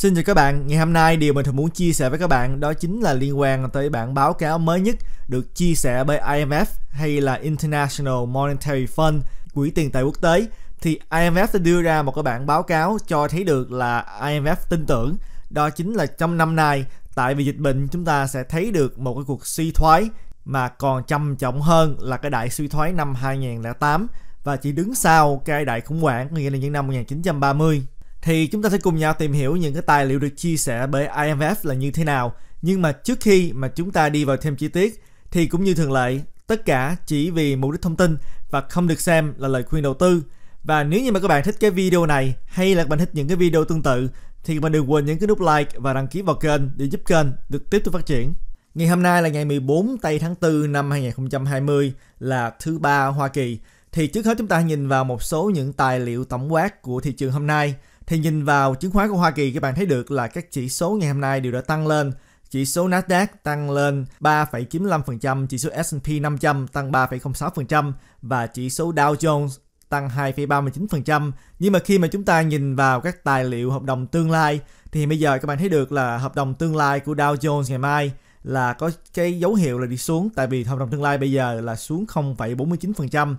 Xin chào các bạn, ngày hôm nay điều mình thường muốn chia sẻ với các bạn đó chính là liên quan tới bản báo cáo mới nhất được chia sẻ bởi IMF hay là International Monetary Fund, Quỹ tiền tệ quốc tế thì IMF đã đưa ra một cái bản báo cáo cho thấy được là IMF tin tưởng đó chính là trong năm nay tại vì dịch bệnh chúng ta sẽ thấy được một cái cuộc suy thoái mà còn trầm trọng hơn là cái đại suy thoái năm 2008 và chỉ đứng sau cái đại khủng hoảng nghĩa là những năm 1930 thì chúng ta sẽ cùng nhau tìm hiểu những cái tài liệu được chia sẻ bởi IMF là như thế nào. Nhưng mà trước khi mà chúng ta đi vào thêm chi tiết thì cũng như thường lệ, tất cả chỉ vì mục đích thông tin và không được xem là lời khuyên đầu tư. Và nếu như mà các bạn thích cái video này hay là các bạn thích những cái video tương tự thì các bạn đừng quên nhấn cái nút like và đăng ký vào kênh để giúp kênh được tiếp tục phát triển. Ngày hôm nay là ngày 14 tây tháng 4 năm 2020 là thứ ba Hoa Kỳ. Thì trước hết chúng ta nhìn vào một số những tài liệu tổng quát của thị trường hôm nay – thì nhìn vào chứng khoán của Hoa Kỳ các bạn thấy được là các chỉ số ngày hôm nay đều đã tăng lên chỉ số Nasdaq tăng lên 3,95%, chỉ số S&P 500 tăng 3,06% và chỉ số Dow Jones tăng 2,39%. Nhưng mà khi mà chúng ta nhìn vào các tài liệu hợp đồng tương lai thì bây giờ các bạn thấy được là hợp đồng tương lai của Dow Jones ngày mai là có cái dấu hiệu là đi xuống tại vì hợp đồng tương lai bây giờ là xuống 0,49%.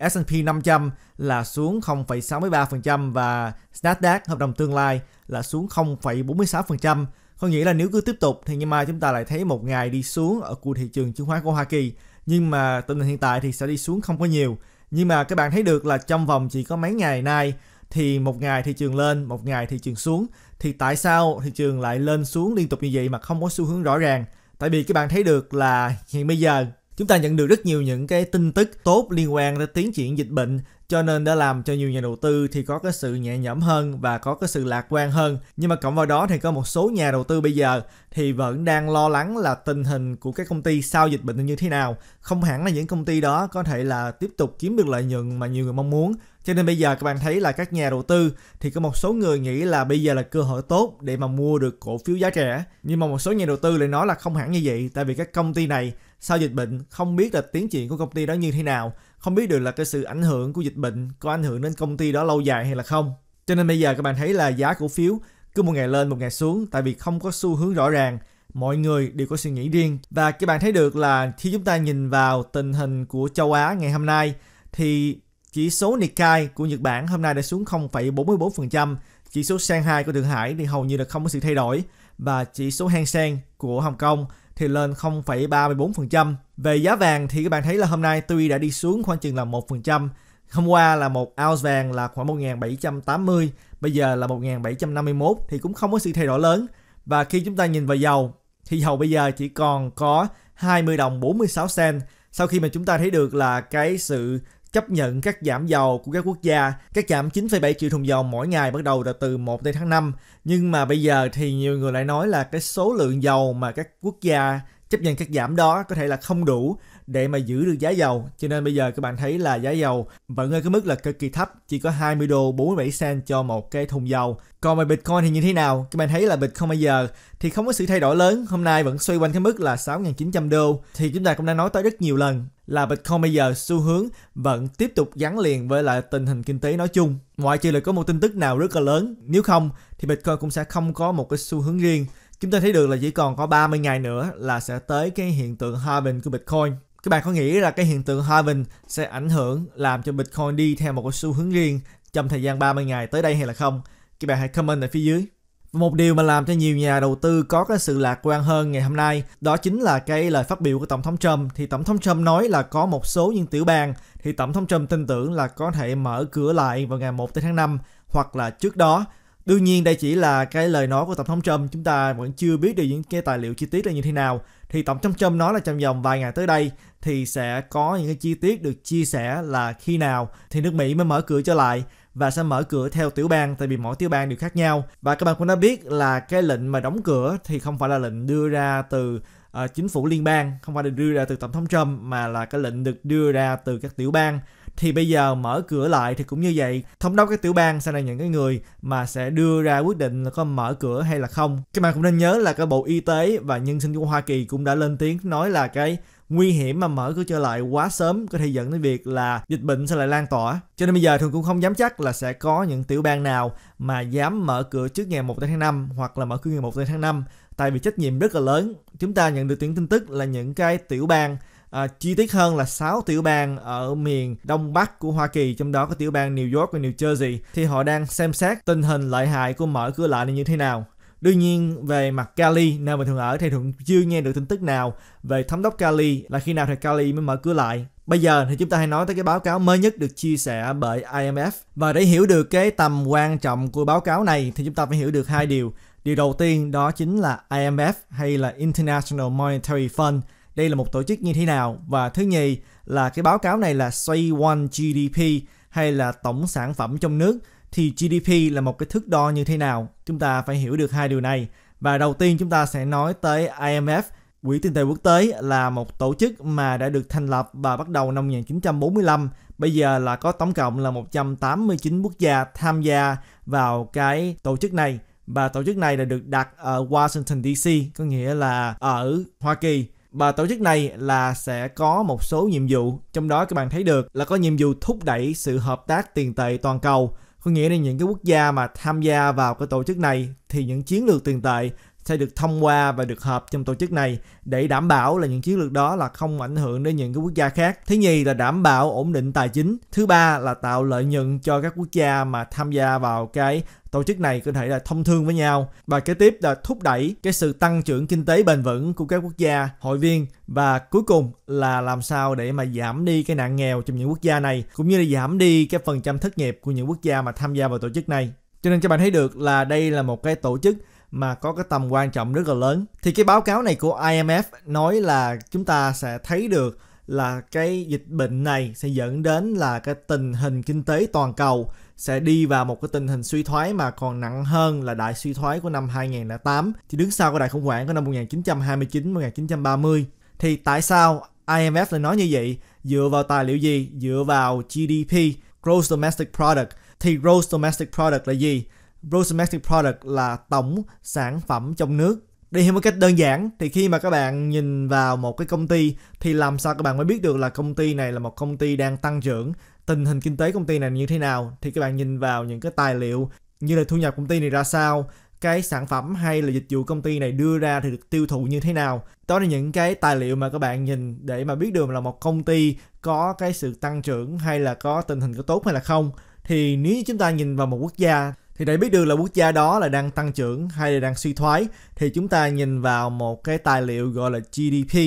S&P 500 là xuống 0,63% và Nasdaq hợp đồng tương lai là xuống 0,46%. Có nghĩa là nếu cứ tiếp tục thì ngày mai chúng ta lại thấy một ngày đi xuống ở của thị trường chứng khoán của Hoa Kỳ. Nhưng mà tình hình hiện tại thì sẽ đi xuống không có nhiều. Nhưng mà các bạn thấy được là trong vòng chỉ có mấy ngày nay thì một ngày thị trường lên, một ngày thị trường xuống. Thì tại sao thị trường lại lên xuống liên tục như vậy mà không có xu hướng rõ ràng? Tại vì các bạn thấy được là hiện bây giờ Chúng ta nhận được rất nhiều những cái tin tức tốt liên quan đến tiến triển dịch bệnh cho nên đã làm cho nhiều nhà đầu tư thì có cái sự nhẹ nhõm hơn và có cái sự lạc quan hơn. Nhưng mà cộng vào đó thì có một số nhà đầu tư bây giờ thì vẫn đang lo lắng là tình hình của các công ty sau dịch bệnh như thế nào. Không hẳn là những công ty đó có thể là tiếp tục kiếm được lợi nhuận mà nhiều người mong muốn. Cho nên bây giờ các bạn thấy là các nhà đầu tư thì có một số người nghĩ là bây giờ là cơ hội tốt để mà mua được cổ phiếu giá rẻ. Nhưng mà một số nhà đầu tư lại nói là không hẳn như vậy tại vì các công ty này sau dịch bệnh không biết là tiến triển của công ty đó như thế nào không biết được là cái sự ảnh hưởng của dịch bệnh có ảnh hưởng đến công ty đó lâu dài hay là không cho nên bây giờ các bạn thấy là giá cổ phiếu cứ một ngày lên một ngày xuống tại vì không có xu hướng rõ ràng mọi người đều có suy nghĩ riêng và các bạn thấy được là khi chúng ta nhìn vào tình hình của châu Á ngày hôm nay thì chỉ số Nikkei của Nhật Bản hôm nay đã xuống 0,44%, chỉ số Shanghai của Thượng Hải thì hầu như là không có sự thay đổi và chỉ số Hang Seng của Hồng Kông thì lên 0,34%. Về giá vàng thì các bạn thấy là hôm nay tuy đã đi xuống khoảng chừng là 1%, hôm qua là một ounce vàng là khoảng 1780, bây giờ là 1751 thì cũng không có sự thay đổi lớn. Và khi chúng ta nhìn vào dầu thì dầu bây giờ chỉ còn có 20 đồng 46 cent sau khi mà chúng ta thấy được là cái sự chấp nhận các giảm dầu của các quốc gia, các giảm 9,7 triệu thùng dầu mỗi ngày bắt đầu là từ 1 tới tháng 5. Nhưng mà bây giờ thì nhiều người lại nói là cái số lượng dầu mà các quốc gia chấp nhận các giảm đó có thể là không đủ để mà giữ được giá dầu. Cho nên bây giờ các bạn thấy là giá dầu vẫn ở cái mức là cực kỳ thấp, chỉ có 20 đô 47 cent cho một cái thùng dầu. Còn về Bitcoin thì như thế nào? Các bạn thấy là Bitcoin bây giờ thì không có sự thay đổi lớn, hôm nay vẫn xoay quanh cái mức là 6.900 đô. Thì chúng ta cũng đã nói tới rất nhiều lần là Bitcoin bây giờ xu hướng vẫn tiếp tục gắn liền với lại tình hình kinh tế nói chung. Ngoại trừ là có một tin tức nào rất là lớn, nếu không thì Bitcoin cũng sẽ không có một cái xu hướng riêng chúng ta thấy được là chỉ còn có 30 ngày nữa là sẽ tới cái hiện tượng halving của Bitcoin các bạn có nghĩ là cái hiện tượng halving sẽ ảnh hưởng làm cho Bitcoin đi theo một cái xu hướng riêng trong thời gian 30 ngày tới đây hay là không? Các bạn hãy comment ở phía dưới. một điều mà làm cho nhiều nhà đầu tư có cái sự lạc quan hơn ngày hôm nay đó chính là cái lời phát biểu của Tổng thống Trump. Thì Tổng thống Trump nói là có một số những tiểu bang thì Tổng thống Trump tin tưởng là có thể mở cửa lại vào ngày 1 tới tháng 5 hoặc là trước đó Đương nhiên đây chỉ là cái lời nói của Tổng thống Trump, chúng ta vẫn chưa biết được những cái tài liệu chi tiết là như thế nào. Thì Tổng thống Trump nói là trong vòng vài ngày tới đây thì sẽ có những cái chi tiết được chia sẻ là khi nào thì nước Mỹ mới mở cửa trở lại và sẽ mở cửa theo tiểu bang tại vì mỗi tiểu bang đều khác nhau. Và các bạn cũng đã biết là cái lệnh mà đóng cửa thì không phải là lệnh đưa ra từ uh, chính phủ liên bang, không phải được đưa ra từ Tổng thống Trump mà là cái lệnh được đưa ra từ các tiểu bang thì bây giờ mở cửa lại thì cũng như vậy thống đốc các tiểu bang sẽ là những cái người mà sẽ đưa ra quyết định là có mở cửa hay là không các bạn cũng nên nhớ là cái bộ y tế và nhân sinh của hoa kỳ cũng đã lên tiếng nói là cái nguy hiểm mà mở cửa trở lại quá sớm có thể dẫn đến việc là dịch bệnh sẽ lại lan tỏa. Cho nên bây giờ thường cũng không dám chắc là sẽ có những tiểu bang nào mà dám mở cửa trước ngày 1 tháng 5 hoặc là mở cửa ngày 1 tháng 5 tại vì trách nhiệm rất là lớn. Chúng ta nhận được tiếng tin tức là những cái tiểu bang À, chi tiết hơn là 6 tiểu bang ở miền Đông Bắc của Hoa Kỳ, trong đó có tiểu bang New York và New Jersey, thì họ đang xem xét tình hình lợi hại của mở cửa lại này như thế nào. Đương nhiên về mặt Cali nơi mà thường ở thì thường chưa nghe được tin tức nào về thống đốc Cali là khi nào thì Cali mới mở cửa lại. Bây giờ thì chúng ta hãy nói tới cái báo cáo mới nhất được chia sẻ bởi IMF và để hiểu được cái tầm quan trọng của báo cáo này thì chúng ta phải hiểu được hai điều. Điều đầu tiên đó chính là IMF hay là International Monetary Fund đây là một tổ chức như thế nào và thứ nhì là cái báo cáo này là xoay one GDP hay là tổng sản phẩm trong nước thì GDP là một cái thước đo như thế nào chúng ta phải hiểu được hai điều này và đầu tiên chúng ta sẽ nói tới IMF Quỹ tiền tệ quốc tế là một tổ chức mà đã được thành lập và bắt đầu năm 1945 bây giờ là có tổng cộng là 189 quốc gia tham gia vào cái tổ chức này và tổ chức này đã được đặt ở Washington DC có nghĩa là ở Hoa Kỳ và tổ chức này là sẽ có một số nhiệm vụ, trong đó các bạn thấy được là có nhiệm vụ thúc đẩy sự hợp tác tiền tệ toàn cầu. Có nghĩa là những cái quốc gia mà tham gia vào cái tổ chức này thì những chiến lược tiền tệ sẽ được thông qua và được hợp trong tổ chức này để đảm bảo là những chiến lược đó là không ảnh hưởng đến những cái quốc gia khác. Thứ nhì là đảm bảo ổn định tài chính. Thứ ba là tạo lợi nhuận cho các quốc gia mà tham gia vào cái tổ chức này có thể là thông thương với nhau và kế tiếp là thúc đẩy cái sự tăng trưởng kinh tế bền vững của các quốc gia hội viên và cuối cùng là làm sao để mà giảm đi cái nạn nghèo trong những quốc gia này cũng như là giảm đi cái phần trăm thất nghiệp của những quốc gia mà tham gia vào tổ chức này cho nên các bạn thấy được là đây là một cái tổ chức mà có cái tầm quan trọng rất là lớn. Thì cái báo cáo này của IMF nói là chúng ta sẽ thấy được là cái dịch bệnh này sẽ dẫn đến là cái tình hình kinh tế toàn cầu sẽ đi vào một cái tình hình suy thoái mà còn nặng hơn là đại suy thoái của năm 2008 thì đứng sau của đại khủng hoảng của năm 1929 1930 thì tại sao IMF lại nói như vậy dựa vào tài liệu gì dựa vào GDP Gross Domestic Product thì Gross Domestic Product là gì Gross Domestic Product là tổng sản phẩm trong nước. Đây hiểu một cách đơn giản thì khi mà các bạn nhìn vào một cái công ty thì làm sao các bạn mới biết được là công ty này là một công ty đang tăng trưởng, tình hình kinh tế công ty này như thế nào thì các bạn nhìn vào những cái tài liệu như là thu nhập công ty này ra sao, cái sản phẩm hay là dịch vụ công ty này đưa ra thì được tiêu thụ như thế nào. Đó là những cái tài liệu mà các bạn nhìn để mà biết được là một công ty có cái sự tăng trưởng hay là có tình hình có tốt hay là không. Thì nếu chúng ta nhìn vào một quốc gia thì để biết được là quốc gia đó là đang tăng trưởng hay là đang suy thoái thì chúng ta nhìn vào một cái tài liệu gọi là GDP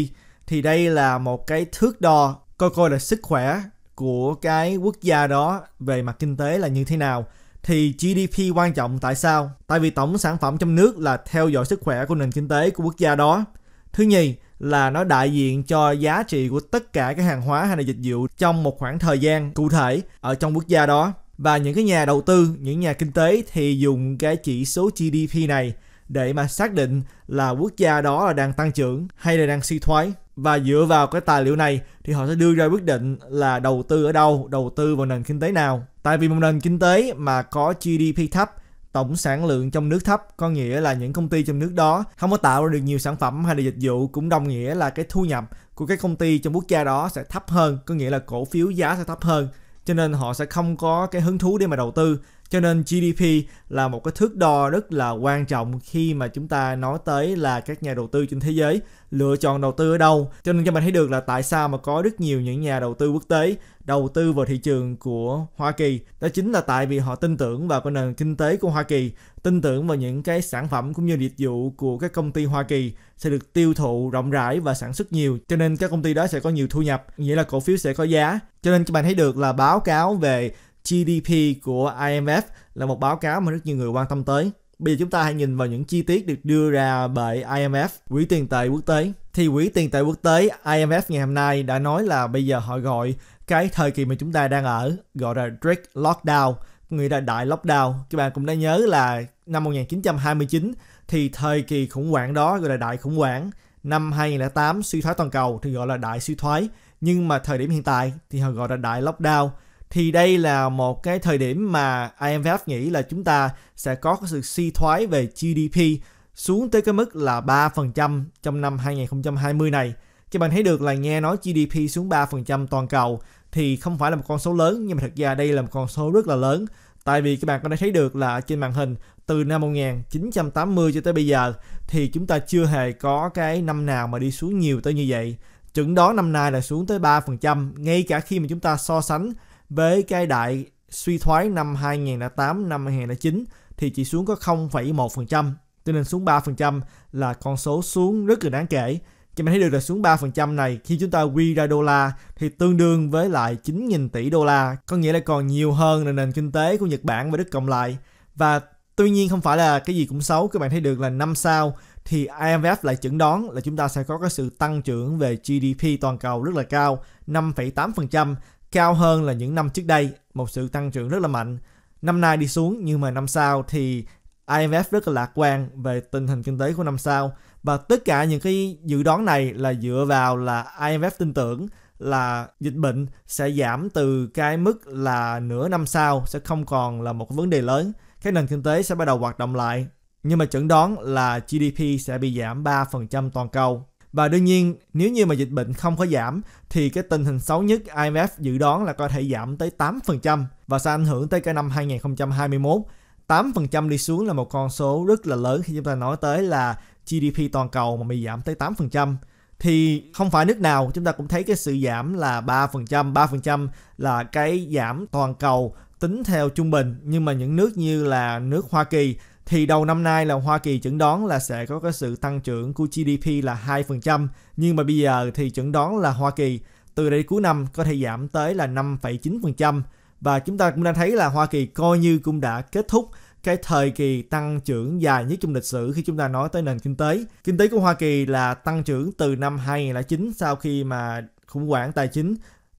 thì đây là một cái thước đo coi coi là sức khỏe của cái quốc gia đó về mặt kinh tế là như thế nào thì GDP quan trọng tại sao? Tại vì tổng sản phẩm trong nước là theo dõi sức khỏe của nền kinh tế của quốc gia đó. Thứ nhì là nó đại diện cho giá trị của tất cả các hàng hóa hay là dịch vụ trong một khoảng thời gian cụ thể ở trong quốc gia đó và những cái nhà đầu tư những nhà kinh tế thì dùng cái chỉ số gdp này để mà xác định là quốc gia đó là đang tăng trưởng hay là đang suy thoái và dựa vào cái tài liệu này thì họ sẽ đưa ra quyết định là đầu tư ở đâu đầu tư vào nền kinh tế nào tại vì một nền kinh tế mà có gdp thấp tổng sản lượng trong nước thấp có nghĩa là những công ty trong nước đó không có tạo ra được nhiều sản phẩm hay là dịch vụ cũng đồng nghĩa là cái thu nhập của cái công ty trong quốc gia đó sẽ thấp hơn có nghĩa là cổ phiếu giá sẽ thấp hơn cho nên họ sẽ không có cái hứng thú để mà đầu tư cho nên GDP là một cái thước đo rất là quan trọng khi mà chúng ta nói tới là các nhà đầu tư trên thế giới lựa chọn đầu tư ở đâu cho nên cho mình thấy được là tại sao mà có rất nhiều những nhà đầu tư quốc tế đầu tư vào thị trường của Hoa Kỳ đó chính là tại vì họ tin tưởng vào cái nền kinh tế của Hoa Kỳ tin tưởng vào những cái sản phẩm cũng như dịch vụ của các công ty Hoa Kỳ sẽ được tiêu thụ rộng rãi và sản xuất nhiều cho nên các công ty đó sẽ có nhiều thu nhập nghĩa là cổ phiếu sẽ có giá cho nên các bạn thấy được là báo cáo về GDP của IMF là một báo cáo mà rất nhiều người quan tâm tới. Bây giờ chúng ta hãy nhìn vào những chi tiết được đưa ra bởi IMF, Quỹ tiền tệ quốc tế. Thì Quỹ tiền tệ quốc tế IMF ngày hôm nay đã nói là bây giờ họ gọi cái thời kỳ mà chúng ta đang ở gọi là Great Lockdown, người ta đại lockdown. Các bạn cũng đã nhớ là năm 1929 thì thời kỳ khủng hoảng đó gọi là đại khủng hoảng. Năm 2008 suy thoái toàn cầu thì gọi là đại suy thoái. Nhưng mà thời điểm hiện tại thì họ gọi là đại lockdown thì đây là một cái thời điểm mà IMF nghĩ là chúng ta sẽ có sự suy thoái về GDP xuống tới cái mức là 3% trong năm 2020 này. Các bạn thấy được là nghe nói GDP xuống 3% toàn cầu thì không phải là một con số lớn nhưng mà thực ra đây là một con số rất là lớn. Tại vì các bạn có thể thấy được là trên màn hình từ năm 1980 cho tới bây giờ thì chúng ta chưa hề có cái năm nào mà đi xuống nhiều tới như vậy. Chừng đó năm nay là xuống tới 3%, ngay cả khi mà chúng ta so sánh với cái đại suy thoái năm 2008 năm 2009 thì chỉ xuống có 0,1% cho nên xuống 3% là con số xuống rất là đáng kể cho mình thấy được là xuống 3% này khi chúng ta quy ra đô la thì tương đương với lại 9.000 tỷ đô la có nghĩa là còn nhiều hơn là nền kinh tế của Nhật Bản và Đức cộng lại và tuy nhiên không phải là cái gì cũng xấu các bạn thấy được là năm sau thì IMF lại chẩn đoán là chúng ta sẽ có cái sự tăng trưởng về GDP toàn cầu rất là cao 5,8% cao hơn là những năm trước đây, một sự tăng trưởng rất là mạnh. Năm nay đi xuống nhưng mà năm sau thì IMF rất là lạc quan về tình hình kinh tế của năm sau và tất cả những cái dự đoán này là dựa vào là IMF tin tưởng là dịch bệnh sẽ giảm từ cái mức là nửa năm sau sẽ không còn là một vấn đề lớn, các nền kinh tế sẽ bắt đầu hoạt động lại. Nhưng mà chẩn đoán là GDP sẽ bị giảm 3% toàn cầu và đương nhiên nếu như mà dịch bệnh không có giảm thì cái tình hình xấu nhất IMF dự đoán là có thể giảm tới 8% và sẽ ảnh hưởng tới cái năm 2021. 8% đi xuống là một con số rất là lớn khi chúng ta nói tới là GDP toàn cầu mà bị giảm tới 8% thì không phải nước nào chúng ta cũng thấy cái sự giảm là 3%, 3% là cái giảm toàn cầu tính theo trung bình nhưng mà những nước như là nước Hoa Kỳ thì đầu năm nay là Hoa Kỳ chẩn đoán là sẽ có cái sự tăng trưởng của GDP là 2%, nhưng mà bây giờ thì chẩn đoán là Hoa Kỳ từ đây cuối năm có thể giảm tới là 5,9% và chúng ta cũng đang thấy là Hoa Kỳ coi như cũng đã kết thúc cái thời kỳ tăng trưởng dài nhất trong lịch sử khi chúng ta nói tới nền kinh tế. Kinh tế của Hoa Kỳ là tăng trưởng từ năm 2009 sau khi mà khủng hoảng tài chính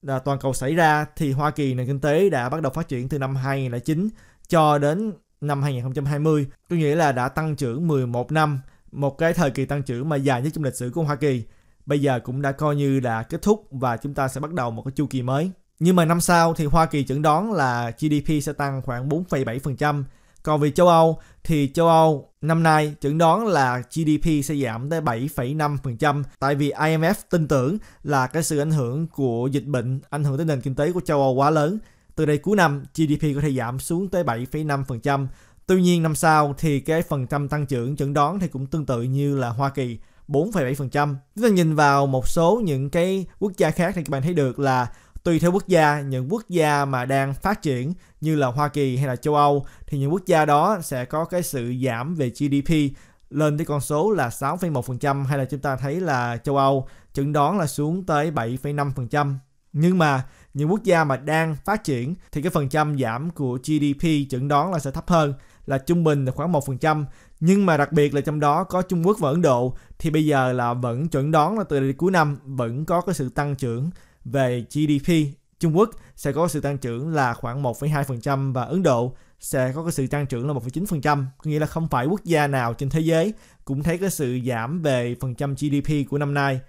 à, toàn cầu xảy ra thì Hoa Kỳ nền kinh tế đã bắt đầu phát triển từ năm 2009 cho đến năm 2020, có nghĩa là đã tăng trưởng 11 năm, một cái thời kỳ tăng trưởng mà dài nhất trong lịch sử của Hoa Kỳ. Bây giờ cũng đã coi như đã kết thúc và chúng ta sẽ bắt đầu một cái chu kỳ mới. Nhưng mà năm sau thì Hoa Kỳ chẩn đoán là GDP sẽ tăng khoảng 4,7%. Còn về châu Âu thì châu Âu năm nay chẩn đoán là GDP sẽ giảm tới 7,5% tại vì IMF tin tưởng là cái sự ảnh hưởng của dịch bệnh ảnh hưởng tới nền kinh tế của châu Âu quá lớn từ đây cuối năm, GDP có thể giảm xuống tới 7,5%. Tuy nhiên năm sau thì cái phần trăm tăng trưởng chẩn đoán thì cũng tương tự như là Hoa Kỳ 4,7%. Chúng ta nhìn vào một số những cái quốc gia khác thì các bạn thấy được là tùy theo quốc gia, những quốc gia mà đang phát triển như là Hoa Kỳ hay là châu Âu thì những quốc gia đó sẽ có cái sự giảm về GDP lên tới con số là 6,1% hay là chúng ta thấy là châu Âu chẩn đoán là xuống tới 7,5%. Nhưng mà những quốc gia mà đang phát triển thì cái phần trăm giảm của GDP chẩn đoán là sẽ thấp hơn là trung bình là khoảng 1%. Nhưng mà đặc biệt là trong đó có Trung Quốc và Ấn Độ thì bây giờ là vẫn chuẩn đoán là từ cuối năm vẫn có cái sự tăng trưởng về GDP. Trung Quốc sẽ có sự tăng trưởng là khoảng 1,2% và Ấn Độ sẽ có cái sự tăng trưởng là 1,9%, có nghĩa là không phải quốc gia nào trên thế giới cũng thấy cái sự giảm về phần trăm GDP của năm nay.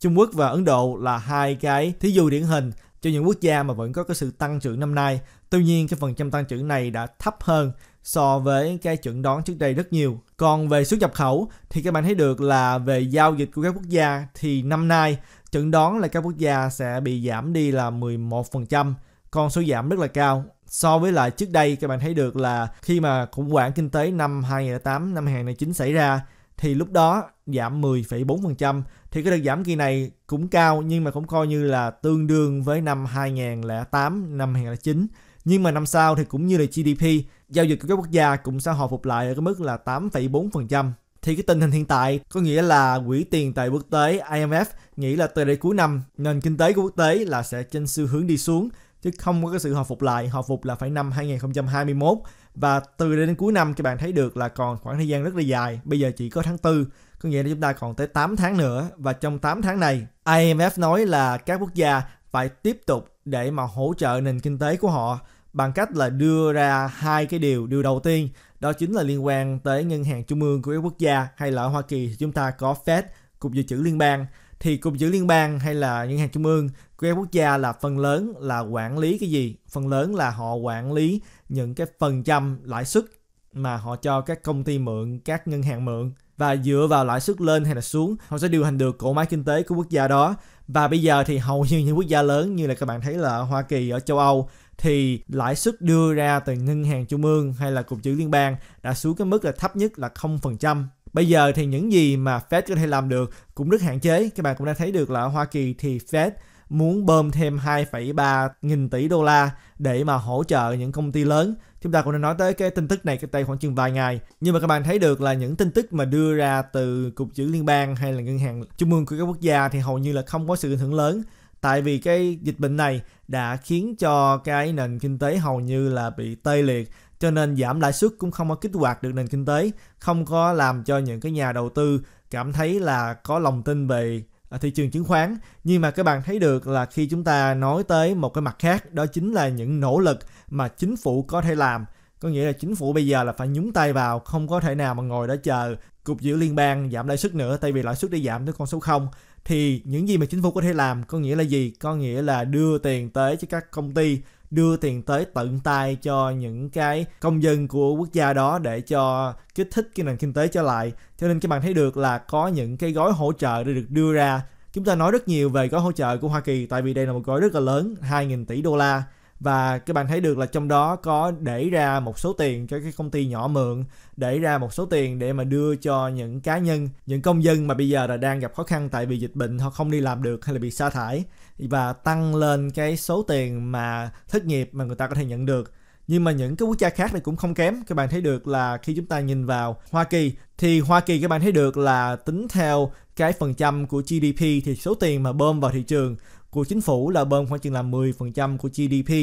Trung Quốc và Ấn Độ là hai cái thí dụ điển hình cho những quốc gia mà vẫn có cái sự tăng trưởng năm nay. Tuy nhiên cái phần trăm tăng trưởng này đã thấp hơn so với cái chuẩn đoán trước đây rất nhiều. Còn về xuất nhập khẩu thì các bạn thấy được là về giao dịch của các quốc gia thì năm nay chuẩn đoán là các quốc gia sẽ bị giảm đi là 11%, con số giảm rất là cao. So với lại trước đây các bạn thấy được là khi mà khủng hoảng kinh tế năm 2008 năm 2009 xảy ra thì lúc đó giảm 10,4% thì cái đợt giảm kỳ này cũng cao nhưng mà cũng coi như là tương đương với năm 2008, năm 2009. Nhưng mà năm sau thì cũng như là GDP, giao dịch của các quốc gia cũng sẽ hồi phục lại ở cái mức là 8,4%. Thì cái tình hình hiện tại có nghĩa là quỹ tiền tệ quốc tế IMF nghĩ là từ đây cuối năm nền kinh tế của quốc tế là sẽ trên xu hướng đi xuống chứ không có cái sự hồi phục lại hồi phục là phải năm 2021 và từ đây đến cuối năm các bạn thấy được là còn khoảng thời gian rất là dài bây giờ chỉ có tháng tư có nghĩa là chúng ta còn tới 8 tháng nữa và trong 8 tháng này IMF nói là các quốc gia phải tiếp tục để mà hỗ trợ nền kinh tế của họ bằng cách là đưa ra hai cái điều điều đầu tiên đó chính là liên quan tới ngân hàng trung ương của các quốc gia hay là ở Hoa Kỳ thì chúng ta có Fed cục dự trữ liên bang thì cục dự liên bang hay là ngân hàng trung ương của quốc gia là phần lớn là quản lý cái gì phần lớn là họ quản lý những cái phần trăm lãi suất mà họ cho các công ty mượn các ngân hàng mượn và dựa vào lãi suất lên hay là xuống họ sẽ điều hành được cổ máy kinh tế của quốc gia đó và bây giờ thì hầu như những quốc gia lớn như là các bạn thấy là Hoa Kỳ ở châu Âu thì lãi suất đưa ra từ ngân hàng trung ương hay là cục dự liên bang đã xuống cái mức là thấp nhất là 0% Bây giờ thì những gì mà Fed có thể làm được cũng rất hạn chế. Các bạn cũng đã thấy được là ở Hoa Kỳ thì Fed muốn bơm thêm 2,3 nghìn tỷ đô la để mà hỗ trợ những công ty lớn. Chúng ta cũng đã nói tới cái tin tức này cách đây khoảng chừng vài ngày. Nhưng mà các bạn thấy được là những tin tức mà đưa ra từ Cục trữ Liên bang hay là Ngân hàng Trung ương của các quốc gia thì hầu như là không có sự ảnh hưởng lớn. Tại vì cái dịch bệnh này đã khiến cho cái nền kinh tế hầu như là bị tê liệt cho nên giảm lãi suất cũng không có kích hoạt được nền kinh tế không có làm cho những cái nhà đầu tư cảm thấy là có lòng tin về à, thị trường chứng khoán nhưng mà các bạn thấy được là khi chúng ta nói tới một cái mặt khác đó chính là những nỗ lực mà chính phủ có thể làm có nghĩa là chính phủ bây giờ là phải nhúng tay vào không có thể nào mà ngồi đó chờ cục giữ liên bang giảm lãi suất nữa tại vì lãi suất đi giảm tới con số 0 thì những gì mà chính phủ có thể làm có nghĩa là gì có nghĩa là đưa tiền tới cho các công ty đưa tiền tới tận tay cho những cái công dân của quốc gia đó để cho kích thích cái nền kinh tế trở lại cho nên các bạn thấy được là có những cái gói hỗ trợ đã được đưa ra chúng ta nói rất nhiều về gói hỗ trợ của Hoa Kỳ tại vì đây là một gói rất là lớn 2.000 tỷ đô la và các bạn thấy được là trong đó có để ra một số tiền cho cái công ty nhỏ mượn để ra một số tiền để mà đưa cho những cá nhân những công dân mà bây giờ là đang gặp khó khăn tại vì dịch bệnh họ không đi làm được hay là bị sa thải và tăng lên cái số tiền mà thất nghiệp mà người ta có thể nhận được nhưng mà những cái quốc gia khác này cũng không kém các bạn thấy được là khi chúng ta nhìn vào Hoa Kỳ thì Hoa Kỳ các bạn thấy được là tính theo cái phần trăm của GDP thì số tiền mà bơm vào thị trường của chính phủ là bơm khoảng chừng là 10% của GDP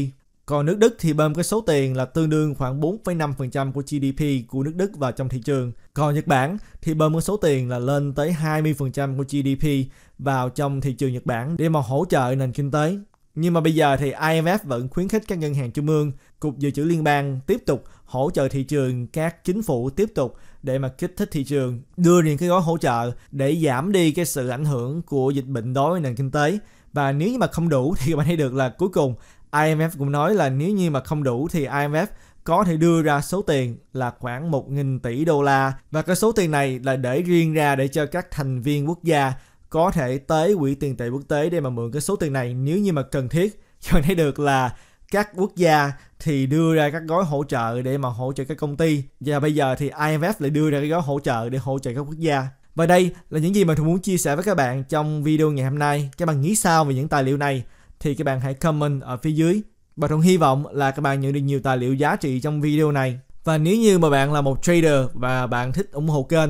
còn nước Đức thì bơm cái số tiền là tương đương khoảng 4,5% của GDP của nước Đức vào trong thị trường. Còn Nhật Bản thì bơm cái số tiền là lên tới 20% của GDP vào trong thị trường Nhật Bản để mà hỗ trợ nền kinh tế. Nhưng mà bây giờ thì IMF vẫn khuyến khích các ngân hàng trung ương, Cục Dự trữ Liên bang tiếp tục hỗ trợ thị trường, các chính phủ tiếp tục để mà kích thích thị trường, đưa những cái gói hỗ trợ để giảm đi cái sự ảnh hưởng của dịch bệnh đối với nền kinh tế. Và nếu như mà không đủ thì bạn thấy được là cuối cùng IMF cũng nói là nếu như mà không đủ thì IMF có thể đưa ra số tiền là khoảng 1.000 tỷ đô la và cái số tiền này là để riêng ra để cho các thành viên quốc gia có thể tới quỹ tiền tệ quốc tế để mà mượn cái số tiền này nếu như mà cần thiết cho thấy được là các quốc gia thì đưa ra các gói hỗ trợ để mà hỗ trợ các công ty và bây giờ thì IMF lại đưa ra cái gói hỗ trợ để hỗ trợ các quốc gia và đây là những gì mà tôi muốn chia sẻ với các bạn trong video ngày hôm nay các bạn nghĩ sao về những tài liệu này thì các bạn hãy comment ở phía dưới và tôi hy vọng là các bạn nhận được nhiều tài liệu giá trị trong video này và nếu như mà bạn là một trader và bạn thích ủng hộ kênh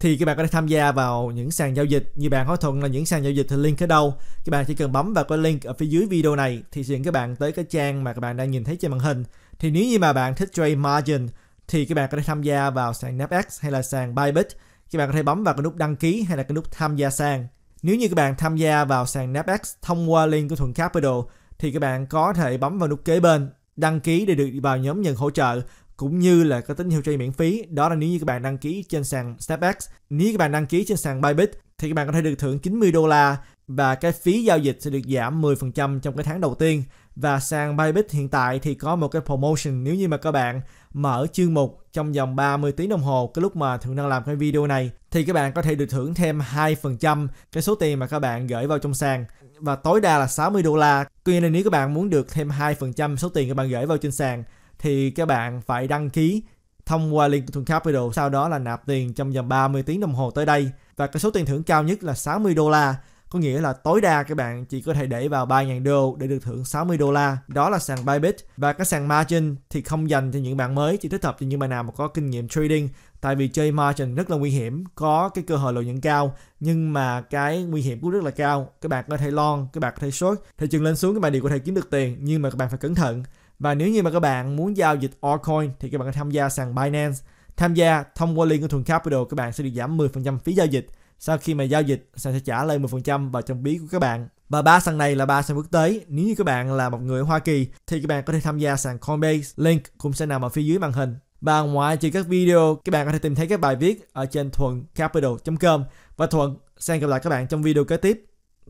thì các bạn có thể tham gia vào những sàn giao dịch như bạn hỏi thuận là những sàn giao dịch thì link ở đâu các bạn chỉ cần bấm vào cái link ở phía dưới video này thì sẽ dẫn các bạn tới cái trang mà các bạn đang nhìn thấy trên màn hình thì nếu như mà bạn thích trade margin thì các bạn có thể tham gia vào sàn Napex hay là sàn Bybit các bạn có thể bấm vào cái nút đăng ký hay là cái nút tham gia sàn nếu như các bạn tham gia vào sàn Napex thông qua link của Thuận Capital thì các bạn có thể bấm vào nút kế bên đăng ký để được vào nhóm nhận hỗ trợ cũng như là có tính hiệu chơi miễn phí đó là nếu như các bạn đăng ký trên sàn StepX nếu các bạn đăng ký trên sàn Bybit thì các bạn có thể được thưởng 90 đô la và cái phí giao dịch sẽ được giảm 10% trong cái tháng đầu tiên và sàn Bybit hiện tại thì có một cái promotion nếu như mà các bạn mở chương mục trong vòng 30 tiếng đồng hồ cái lúc mà Thượng đang làm cái video này thì các bạn có thể được thưởng thêm 2% cái số tiền mà các bạn gửi vào trong sàn và tối đa là 60 đô la. Tuy nhiên là nếu các bạn muốn được thêm 2% số tiền các bạn gửi vào trên sàn thì các bạn phải đăng ký thông qua Lincoln Capital sau đó là nạp tiền trong vòng 30 tiếng đồng hồ tới đây và cái số tiền thưởng cao nhất là 60 đô la có nghĩa là tối đa các bạn chỉ có thể để vào 3.000 đô để được thưởng 60 đô la đó là sàn Bybit và cái sàn margin thì không dành cho những bạn mới chỉ thích hợp cho những bạn nào mà có kinh nghiệm trading tại vì chơi margin rất là nguy hiểm có cái cơ hội lợi nhuận cao nhưng mà cái nguy hiểm cũng rất là cao các bạn có thể lon các bạn có thể short thị trường lên xuống các bạn đều có thể kiếm được tiền nhưng mà các bạn phải cẩn thận và nếu như mà các bạn muốn giao dịch altcoin thì các bạn tham gia sàn Binance. Tham gia thông qua link của Thuần Capital các bạn sẽ được giảm 10% phí giao dịch. Sau khi mà giao dịch, sàn sẽ trả lời 10% vào trong ví của các bạn. Và ba sàn này là ba sàn quốc tế. Nếu như các bạn là một người ở Hoa Kỳ thì các bạn có thể tham gia sàn Coinbase. Link cũng sẽ nằm ở phía dưới màn hình. Và ngoài trừ các video, các bạn có thể tìm thấy các bài viết ở trên thuận capital com và Thuận sẽ gặp lại các bạn trong video kế tiếp.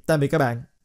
Tạm biệt các bạn.